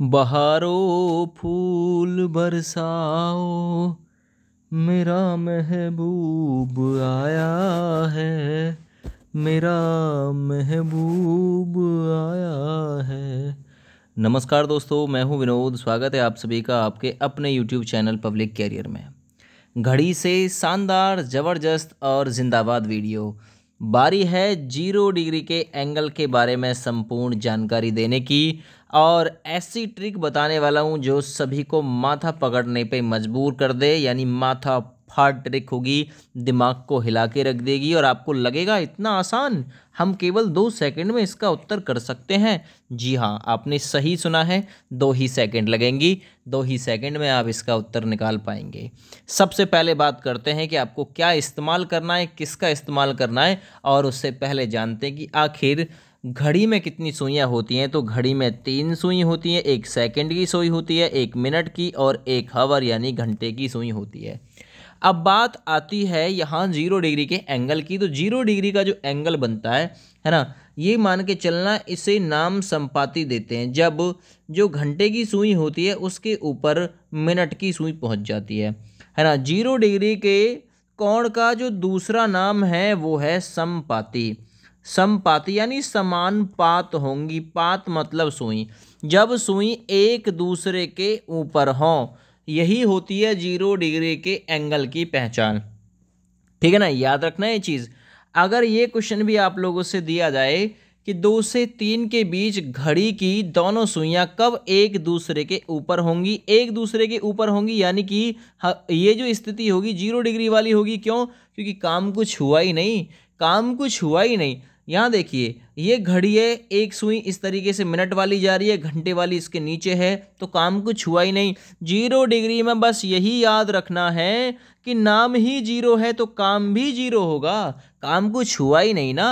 बहारो फूल बरसाओ मेरा महबूब आया है मेरा महबूब आया है नमस्कार दोस्तों मैं हूं विनोद स्वागत है आप सभी का आपके अपने यूट्यूब चैनल पब्लिक कैरियर में घड़ी से शानदार ज़बरदस्त और जिंदाबाद वीडियो बारी है जीरो डिग्री के एंगल के बारे में संपूर्ण जानकारी देने की और ऐसी ट्रिक बताने वाला हूँ जो सभी को माथा पकड़ने पे मजबूर कर दे यानी माथा फाड़ ट्रिक होगी दिमाग को हिला के रख देगी और आपको लगेगा इतना आसान हम केवल दो सेकंड में इसका उत्तर कर सकते हैं जी हाँ आपने सही सुना है दो ही सेकंड लगेंगी दो ही सेकंड में आप इसका उत्तर निकाल पाएंगे सबसे पहले बात करते हैं कि आपको क्या इस्तेमाल करना है किसका इस्तेमाल करना है और उससे पहले जानते हैं कि आखिर घड़ी में कितनी सुइयाँ होती हैं तो घड़ी में तीन सुई होती हैं एक सेकंड की सुई होती है एक मिनट की और एक हवर यानी घंटे की सुई होती है अब बात आती है यहाँ जीरो डिग्री के एंगल की तो जीरो डिग्री का जो एंगल बनता है है ना ये मान के चलना इसे नाम संपाति देते हैं जब जो घंटे की सुई होती है उसके ऊपर मिनट की सुई पहुँच जाती है है ना जीरो डिग्री के कोण का जो दूसरा नाम है वो है समपाती समपात यानी समान पात होंगी पात मतलब सुई जब सुई एक दूसरे के ऊपर हों यही होती है जीरो डिग्री के एंगल की पहचान ठीक है ना याद रखना ये चीज़ अगर ये क्वेश्चन भी आप लोगों से दिया जाए कि दो से तीन के बीच घड़ी की दोनों सुइयां कब एक दूसरे के ऊपर होंगी एक दूसरे के ऊपर होंगी यानी कि ये जो स्थिति होगी जीरो डिग्री वाली होगी क्यों क्योंकि काम कुछ हुआ ही नहीं काम कुछ हुआ ही नहीं यहाँ देखिए ये घड़ी है एक सुई इस तरीके से मिनट वाली जा रही है घंटे वाली इसके नीचे है तो काम कुछ हुआ ही नहीं जीरो डिग्री में बस यही याद रखना है कि नाम ही जीरो है तो काम भी जीरो होगा काम कुछ हुआ ही नहीं ना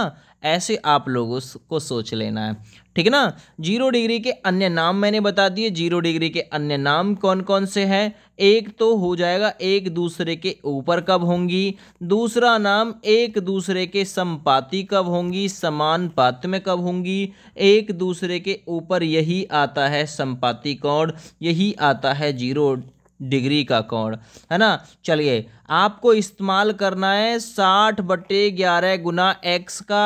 ऐसे आप लोगों को सोच लेना है ठीक है ना जीरो डिग्री के अन्य नाम मैंने बता दिए जीरो डिग्री के अन्य नाम कौन कौन से हैं एक तो हो जाएगा एक दूसरे के ऊपर कब होंगी दूसरा नाम एक दूसरे के संपाति कब होंगी समान पात में कब होंगी एक दूसरे के ऊपर यही आता है संपाति कौड़ यही आता है जीरो डिग्री का कोण है ना चलिए आपको इस्तेमाल करना है साठ बटे ग्यारह गुना एक्स का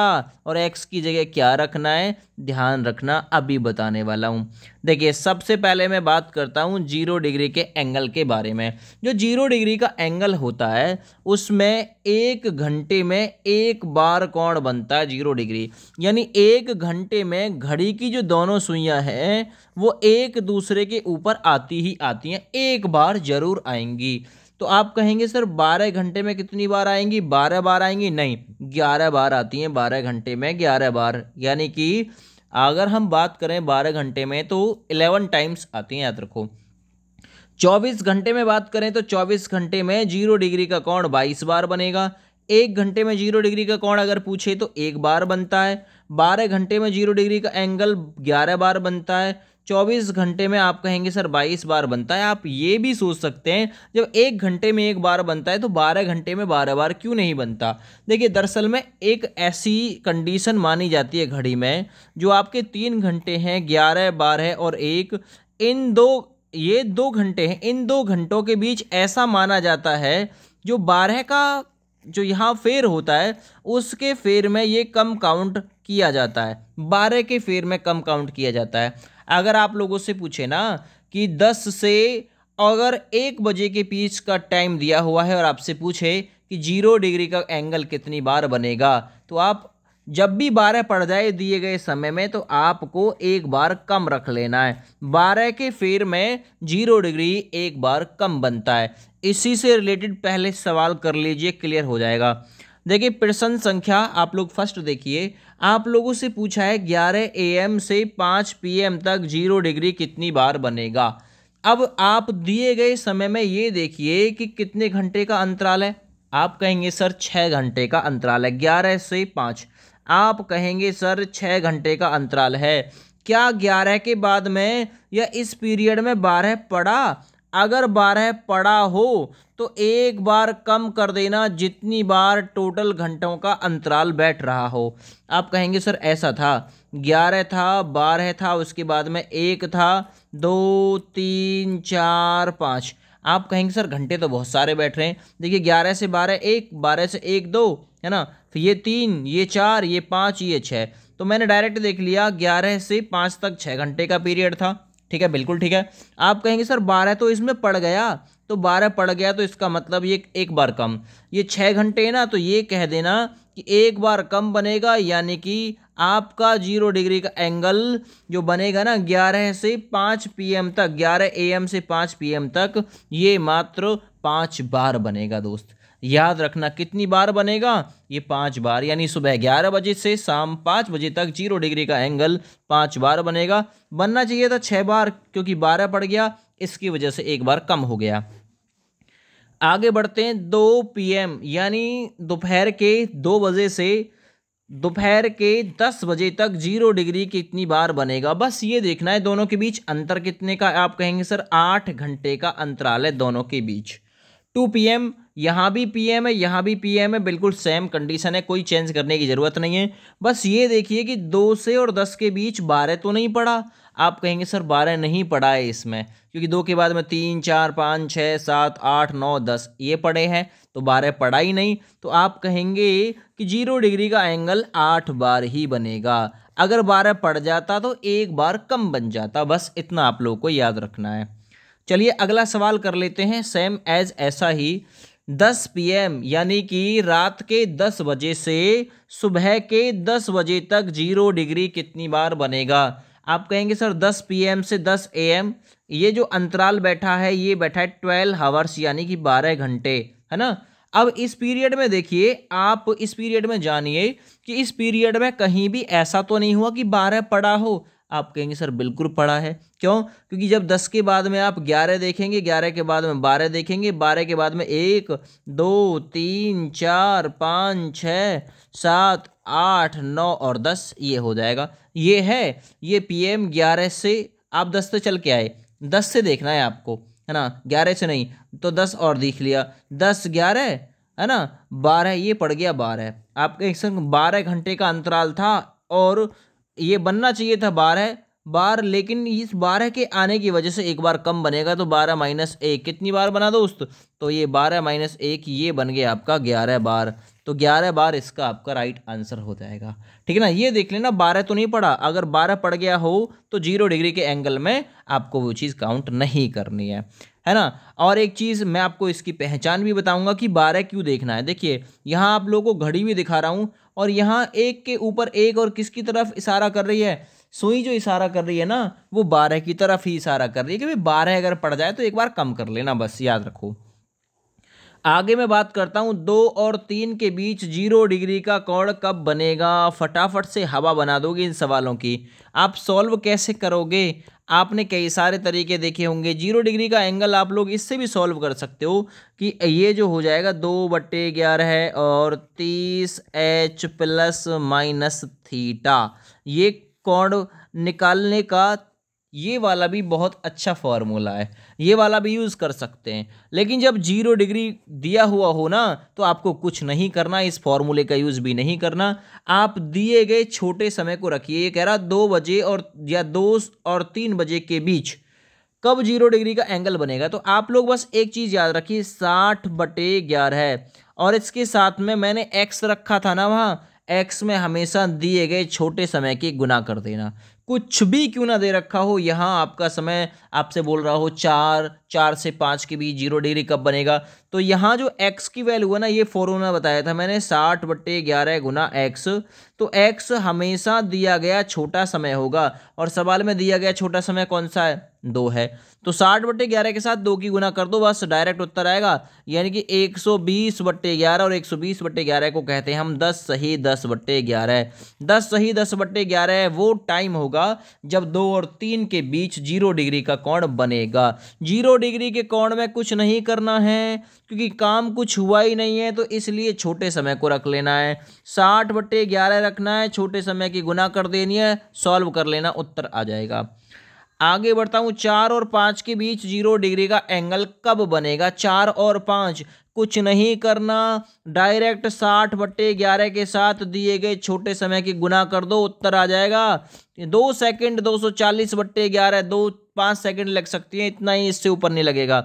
और एक्स की जगह क्या रखना है ध्यान रखना अभी बताने वाला हूँ देखिए सबसे पहले मैं बात करता हूँ जीरो डिग्री के एंगल के बारे में जो जीरो डिग्री का एंगल होता है उसमें एक घंटे में एक बार कोण बनता है जीरो डिग्री यानी एक घंटे में घड़ी की जो दोनों सुइयाँ हैं वो एक दूसरे के ऊपर आती ही आती हैं एक बार ज़रूर आएंगी तो आप कहेंगे सर बारह घंटे में कितनी बार आएंगी बारह बार आएंगी नहीं ग्यारह बार आती हैं बारह घंटे में ग्यारह बार यानी कि अगर हम बात करें बारह घंटे में तो इलेवन टाइम्स आती हैं याद रखो चौबीस घंटे में बात करें तो चौबीस घंटे में जीरो डिग्री का कौन बाईस बार बनेगा एक घंटे में जीरो डिग्री का कौन अगर पूछे तो एक बार बनता है बारह घंटे में जीरो डिग्री का एंगल ग्यारह बार बनता है चौबीस घंटे में आप कहेंगे सर बाईस बार बनता है आप ये भी सोच सकते हैं जब एक घंटे में एक बार बनता है तो बारह घंटे में बारह बार क्यों नहीं बनता देखिए दरअसल में एक ऐसी कंडीशन मानी जाती है घड़ी में जो आपके तीन घंटे हैं ग्यारह बारह और एक इन दो ये दो घंटे हैं इन दो घंटों के बीच ऐसा माना जाता है जो बारह का जो यहाँ फेर होता है उसके फेर में ये कम काउंट किया जाता है बारह के फेर में कम काउंट किया जाता है अगर आप लोगों से पूछे ना कि दस से अगर एक बजे के बीच का टाइम दिया हुआ है और आपसे पूछे कि जीरो डिग्री का एंगल कितनी बार बनेगा तो आप जब भी बारह पड़ जाए दिए गए समय में तो आपको एक बार कम रख लेना है बारह के फेर में जीरो डिग्री एक बार कम बनता है इसी से रिलेटेड पहले सवाल कर लीजिए क्लियर हो जाएगा देखिए प्रश्न संख्या आप लोग फर्स्ट देखिए आप लोगों से पूछा है ग्यारह एम से पाँच पीएम तक जीरो डिग्री कितनी बार बनेगा अब आप दिए गए समय में ये देखिए कि कितने घंटे का अंतराल है आप कहेंगे सर छः घंटे का अंतराल है ग्यारह से पाँच आप कहेंगे सर छः घंटे का अंतराल है क्या ग्यारह के बाद में या इस पीरियड में बारह पड़ा अगर बारह पड़ा हो तो एक बार कम कर देना जितनी बार टोटल घंटों का अंतराल बैठ रहा हो आप कहेंगे सर ऐसा था ग्यारह था बारह था उसके बाद में एक था दो तीन चार पाँच आप कहेंगे सर घंटे तो बहुत सारे बैठ रहे हैं देखिए ग्यारह से बारह एक बारह से एक दो है ना तो ये तीन ये चार ये पाँच ये छः तो मैंने डायरेक्ट देख लिया ग्यारह से पाँच तक छः घंटे का पीरियड था ठीक है बिल्कुल ठीक है आप कहेंगे सर बारह तो इसमें पड़ गया तो बारह पड़ गया तो इसका मतलब ये एक बार कम ये छः घंटे ना तो ये कह देना कि एक बार कम बनेगा यानी कि आपका जीरो डिग्री का एंगल जो बनेगा ना ग्यारह से पाँच पीएम तक ग्यारह एम से पाँच पीएम तक ये मात्र पाँच बार बनेगा दोस्त याद रखना कितनी बार बनेगा ये पाँच बार यानी सुबह ग्यारह बजे से शाम पाँच बजे तक जीरो डिग्री का एंगल पाँच बार बनेगा बनना चाहिए था छः बार क्योंकि बारह पड़ गया इसकी वजह से एक बार कम हो गया आगे बढ़ते हैं दो पीएम यानी दोपहर के दो बजे से दोपहर के दस बजे तक जीरो डिग्री कितनी बार बनेगा बस ये देखना है दोनों के बीच अंतर कितने का आप कहेंगे सर आठ घंटे का अंतराल है दोनों के बीच टू पी एम यहाँ भी पी एम है यहाँ भी पी एम है बिल्कुल सेम कंडीशन है कोई चेंज करने की ज़रूरत नहीं है बस ये देखिए कि दो से और दस के बीच बारह तो नहीं पड़ा आप कहेंगे सर बारह नहीं पड़ा है इसमें क्योंकि दो के बाद में तीन चार पाँच छः सात आठ नौ दस ये पड़े हैं तो बारह पड़ा ही नहीं तो आप कहेंगे कि जीरो डिग्री का एंगल आठ बार ही बनेगा अगर बारह पड़ जाता तो एक बार कम बन जाता बस इतना आप लोगों को याद रखना है चलिए अगला सवाल कर लेते हैं सेम एज ऐसा ही 10 पीएम यानी कि रात के 10 बजे से सुबह के 10 बजे तक जीरो डिग्री कितनी बार बनेगा आप कहेंगे सर 10 पीएम से 10 एम ये जो अंतराल बैठा है ये बैठा है ट्वेल्व हावर्स यानी कि बारह घंटे है ना अब इस पीरियड में देखिए आप इस पीरियड में जानिए कि इस पीरियड में कहीं भी ऐसा तो नहीं हुआ कि बारह पड़ा हो आप कहेंगे सर बिल्कुल पढ़ा है क्यों क्योंकि जब दस के बाद में आप ग्यारह देखेंगे ग्यारह के बाद में बारह देखेंगे बारह के बाद में एक दो तीन चार पाँच छः सात आठ नौ और दस ये हो जाएगा ये है ये पी एम ग्यारह से आप दस से चल के आए दस से देखना है आपको है ना ग्यारह से नहीं तो दस और देख लिया दस ग्यारह है ना बारह ये पड़ गया बारह आपके एक बारह घंटे का अंतराल था और ये बनना चाहिए था बारह बार लेकिन इस बारह के आने की वजह से एक बार कम बनेगा तो बारह माइनस एक कितनी बार बना दोस्त तो? तो ये बारह माइनस एक ये बन गया आपका ग्यारह बार तो ग्यारह बार इसका आपका राइट आंसर हो जाएगा ठीक है ना ये देख लेना बारह तो नहीं पड़ा अगर बारह पड़ गया हो तो जीरो डिग्री के एंगल में आपको वो चीज़ काउंट नहीं करनी है है ना और एक चीज़ मैं आपको इसकी पहचान भी बताऊंगा कि बारह क्यों देखना है देखिए यहाँ आप लोगों को घड़ी भी दिखा रहा हूँ और यहाँ एक के ऊपर एक और किसकी तरफ इशारा कर रही है सुई जो इशारा कर रही है ना वो बारह की तरफ ही इशारा कर रही है क्योंकि बारह अगर पड़ जाए तो एक बार कम कर लेना बस याद रखो आगे मैं बात करता हूँ दो और तीन के बीच जीरो डिग्री का कोण कब बनेगा फटाफट से हवा बना दोगे इन सवालों की आप सॉल्व कैसे करोगे आपने कई सारे तरीके देखे होंगे जीरो डिग्री का एंगल आप लोग इससे भी सॉल्व कर सकते हो कि ये जो हो जाएगा दो बट्टे ग्यारह है और तीस एच प्लस माइनस थीटा ये कोण निकालने का ये वाला भी बहुत अच्छा फार्मूला है ये वाला भी यूज़ कर सकते हैं लेकिन जब जीरो डिग्री दिया हुआ हो ना तो आपको कुछ नहीं करना इस फार्मूले का यूज़ भी नहीं करना आप दिए गए छोटे समय को रखिए ये कह रहा दो बजे और या दो और तीन बजे के बीच कब जीरो डिग्री का एंगल बनेगा तो आप लोग बस एक चीज़ याद रखिए साठ बटे ग्यारह है और इसके साथ में मैंने एक्स रखा था ना वहाँ एक्स में हमेशा दिए गए छोटे समय के गुना कर देना कुछ भी क्यों ना दे रखा हो यहाँ आपका समय आपसे बोल रहा हो चार चार से पाँच के बीच जीरो डिग्री कब बनेगा तो यहाँ जो एक्स की वैल्यू है ना ये फॉर्मूला बताया था मैंने साठ बट्टे ग्यारह गुना एक्स तो एक्स हमेशा दिया गया छोटा समय होगा और सवाल में दिया गया छोटा समय कौन सा है दो है तो साठ बट्टे ग्यारह के साथ दो की गुना कर दो बस डायरेक्ट उत्तर आएगा यानी कि एक सौ बीस बट्टे ग्यारह और एक सौ बीस बट्टे ग्यारह को कहते हैं हम दस सही दस बट्टे ग्यारह दस सही दस बट्टे ग्यारह वो टाइम होगा होगा जब दो और तीन के बीच जीरो डिग्री का कोण बनेगा जीरो डिग्री के कोण में कुछ नहीं करना है क्योंकि काम कुछ हुआ ही नहीं है तो इसलिए छोटे समय को रख लेना है साठ बट्टे ग्यारह रखना है छोटे समय की गुना कर देनी है सॉल्व कर लेना उत्तर आ जाएगा आगे बढ़ता हूँ चार और पाँच के बीच जीरो डिग्री का एंगल कब बनेगा चार और पाँच कुछ नहीं करना डायरेक्ट साठ बट्टे ग्यारह के साथ दिए गए छोटे समय की गुना कर दो उत्तर आ जाएगा दो सेकंड दो सौ चालीस बट्टे ग्यारह दो पाँच सेकंड लग सकती हैं इतना ही इससे ऊपर नहीं लगेगा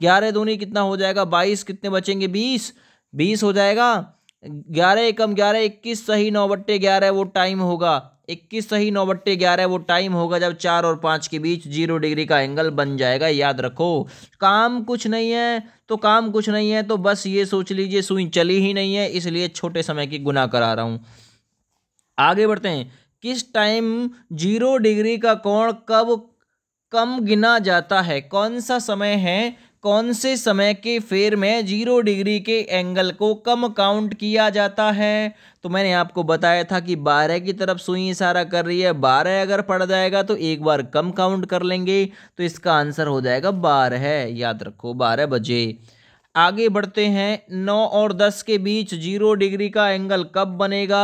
ग्यारह दूनी कितना हो जाएगा बाईस कितने बचेंगे बीस बीस हो जाएगा ग्यारह एकम ग्यारह इक्कीस सही नौ बट्टे ग्यारह वो टाइम होगा इक्कीस सही नौ बट्टे ग्यारह वो टाइम होगा जब चार और पाँच के बीच जीरो डिग्री का एंगल बन जाएगा याद रखो काम कुछ नहीं है तो काम कुछ नहीं है तो बस ये सोच लीजिए सुई चली ही नहीं है इसलिए छोटे समय की गुना करा रहा हूँ आगे बढ़ते हैं किस टाइम जीरो डिग्री का कोण कब कम गिना जाता है कौन सा समय है कौन से समय के फेर में जीरो डिग्री के एंगल को कम काउंट किया जाता है तो मैंने आपको बताया था कि बारह की तरफ सुई इशारा कर रही है बारह अगर पड़ जाएगा तो एक बार कम काउंट कर लेंगे तो इसका आंसर हो जाएगा बारह याद रखो बारह बजे आगे बढ़ते हैं नौ और दस के बीच जीरो डिग्री का एंगल कब बनेगा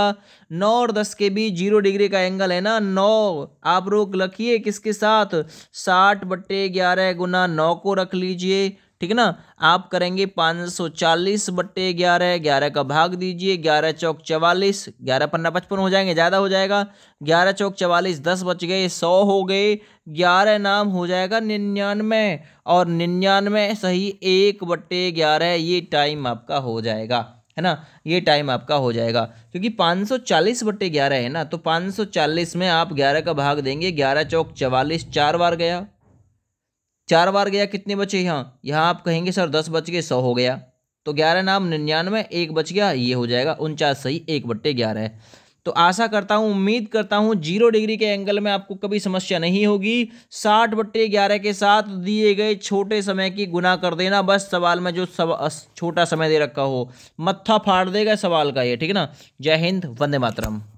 नौ और दस के बीच जीरो डिग्री का एंगल है ना नौ आप रोक रखिए किसके साथ साठ बट्टे ग्यारह गुना नौ को रख लीजिए ठीक है ना आप करेंगे पाँच सौ चालीस बट्टे ग्यारह ग्यारह का भाग दीजिए ग्यारह चौक चवालीस ग्यारह पन्ना पचपन हो जाएंगे ज़्यादा हो जाएगा ग्यारह चौक चवालीस दस बच गए सौ हो गए ग्यारह नाम हो जाएगा निन्यानवे और निन्यानवे सही एक बट्टे ग्यारह ये टाइम आपका हो जाएगा है ना ये टाइम आपका हो जाएगा क्योंकि 540 बट्टे ग्यारह है ना तो 540 में आप 11 का भाग देंगे 11 चौक चवालीस चार बार गया चार बार गया कितने बचे यहाँ यहाँ आप कहेंगे सर दस बच गए सौ हो गया तो ग्यारह नाम निन्यानवे एक बच गया ये हो जाएगा उनचास सही एक बट्टे ग्यारह है तो आशा करता हूँ उम्मीद करता हूँ जीरो डिग्री के एंगल में आपको कभी समस्या नहीं होगी साठ बट्टे ग्यारह के साथ दिए गए छोटे समय की गुना कर देना बस सवाल में जो सब छोटा समय दे रखा हो मत्था फाड़ देगा सवाल का ये ठीक है ना जय हिंद वंदे मातरम